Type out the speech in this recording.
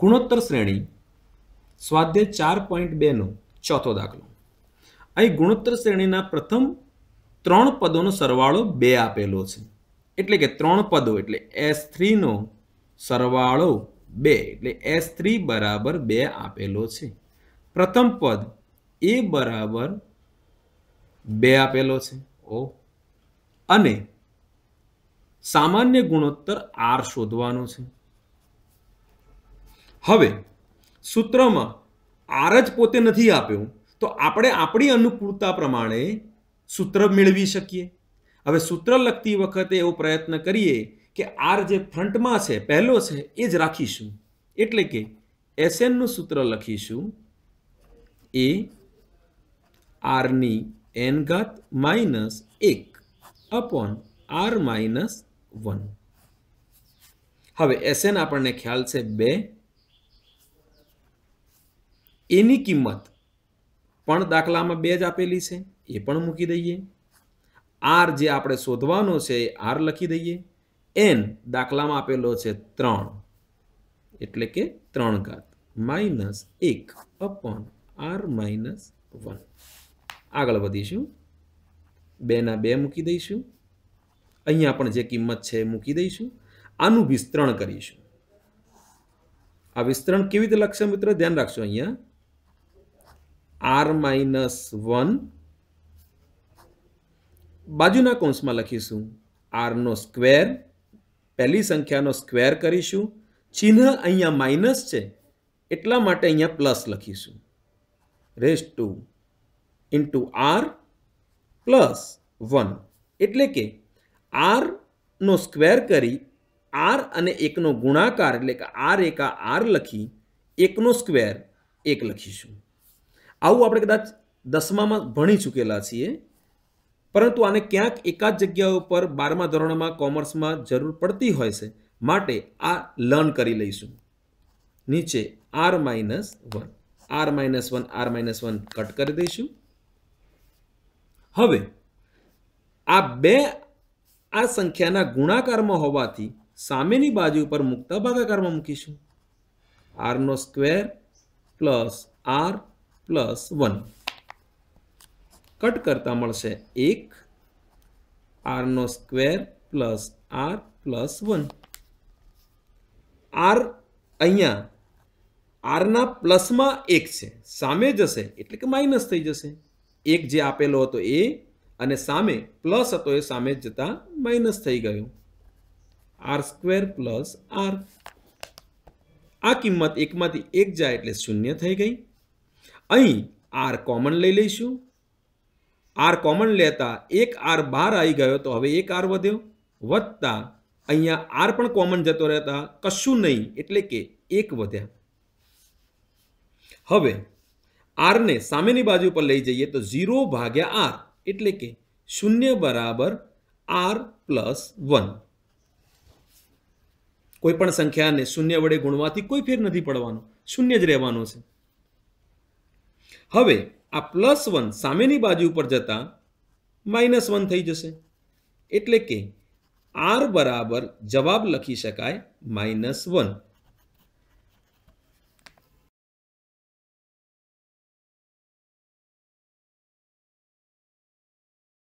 ગુણોત્તર શ્રેણી સ્વાધ્યાય ચાર પોઈન્ટ બેનો ચોથો દાખલો અહીં ગુણોત્તર શ્રેણીના પ્રથમ ત્રણ પદોનો સરવાળો બે આપેલો છે એટલે કે ત્રણ પદો એટલે એસ થ્રીનો સરવાળો બે એટલે એસ થ્રી બરાબર બે આપેલો છે પ્રથમ પદ એ બરાબર બે આપેલો છે ઓ અને સામાન્ય ગુણોત્તર આર શોધવાનો છે હવે સૂત્રમાં જ પોતે નથી આપ્યું તો આપણે આપણી અનુકૂળતા પ્રમાણે સૂત્ર મેળવી શકીએ હવે સૂત્ર લખતી વખતે એવો પ્રયત્ન કરીએ કે આર જે ફ્રન્ટમાં છે પહેલો છે એ જ રાખીશું એટલે કે એસએનનું સૂત્ર લખીશું એ આરની એન ઘાત માઇનસ એક અપોન આર માઇનસ વન હવે એસએન આપણને ખ્યાલ છે બે એની કિંમત પણ દાખલામાં બે જ આપેલી છે એ પણ મૂકી દઈએ આર જે આપણે શોધવાનો છે એ આર લખી દઈએ એન દાખલામાં આપેલો છે ત્રણ એટલે કે ત્રણ ઘાત માઇનસ એક અપોન આર માઇનસ વન આગળ વધીશું બેના બે મૂકી દઈશું અહીંયા પણ જે કિંમત છે એ મૂકી દઈશું આનું વિસ્તરણ કરીશું આ વિસ્તરણ કેવી રીતે લખશે મિત્ર ધ્યાન રાખશો અહીંયા આર માઇનસ વન બાજુના કૌંસમાં લખીશું આરનો સ્ક્વેર પહેલી સંખ્યાનો સ્ક્વેર કરીશું ચિહ્ન અહીંયા માઇનસ છે એટલા માટે અહીંયા પ્લસ લખીશું raise to into R plus one એટલે કે આરનો સ્ક્વેર કરી આર અને એકનો ગુણાકાર એટલે કે આર એકા આર લખી એકનો સ્ક્વેર એક લખીશું આવું આપણે કદાચ દસમામાં ભણી ચૂકેલા છીએ પરંતુ આને ક્યાંક એકાદ જગ્યા ઉપર બારમા ધોરણમાં કોમર્સમાં જરૂર પડતી હોય છે માટે આ લર્ન કરી લઈશું નીચે R minus one R minus one R minus one cut કરી દઈશું હવે આ બે આ સંખ્યાના ગુણાકારમાં હોવાથી સામેની બાજુ ઉપર મુકતા ભાગાકારમાં મૂકીશું આરનો square plus R plus one cut કરતા મળશે એક આરનો square plus R plus one R અહીંયા આરના પ્લસમાં એક છે સામે જશે એટલે કે માઇનસ થઈ જશે એક જે આપેલો હતો એ અને સામે પ્લસ હતો એ સામે જતા માઇનસ થઈ ગયો આર સ્ક્વેર પ્લસ આર આ કિંમત એકમાંથી એક જાય એટલે શૂન્ય થઈ ગઈ અહીં આર કોમન લઈ લઈશું આર કોમન લેતા એક આર બહાર આવી ગયો તો હવે એક આર વધ્યો વધતા અહીંયા આર પણ કોમન જતો રહેતા કશું નહીં એટલે કે એક વધ્યા હવે આરને સામેની બાજુ પર લઈ જઈએ તો ઝીરો ભાગ્યા આર એટલે કે શૂન્ય બરાબર આર પ્લસ વન કોઈ પણ સંખ્યાને શૂન્ય વડે ગુણવાથી કોઈ ફેર નથી પડવાનો શૂન્ય જ રહેવાનો છે હવે આ પ્લસ વન સામેની બાજુ ઉપર જતાં માઇનસ વન થઈ જશે એટલે કે આર બરાબર જવાબ લખી શકાય માઇનસ વન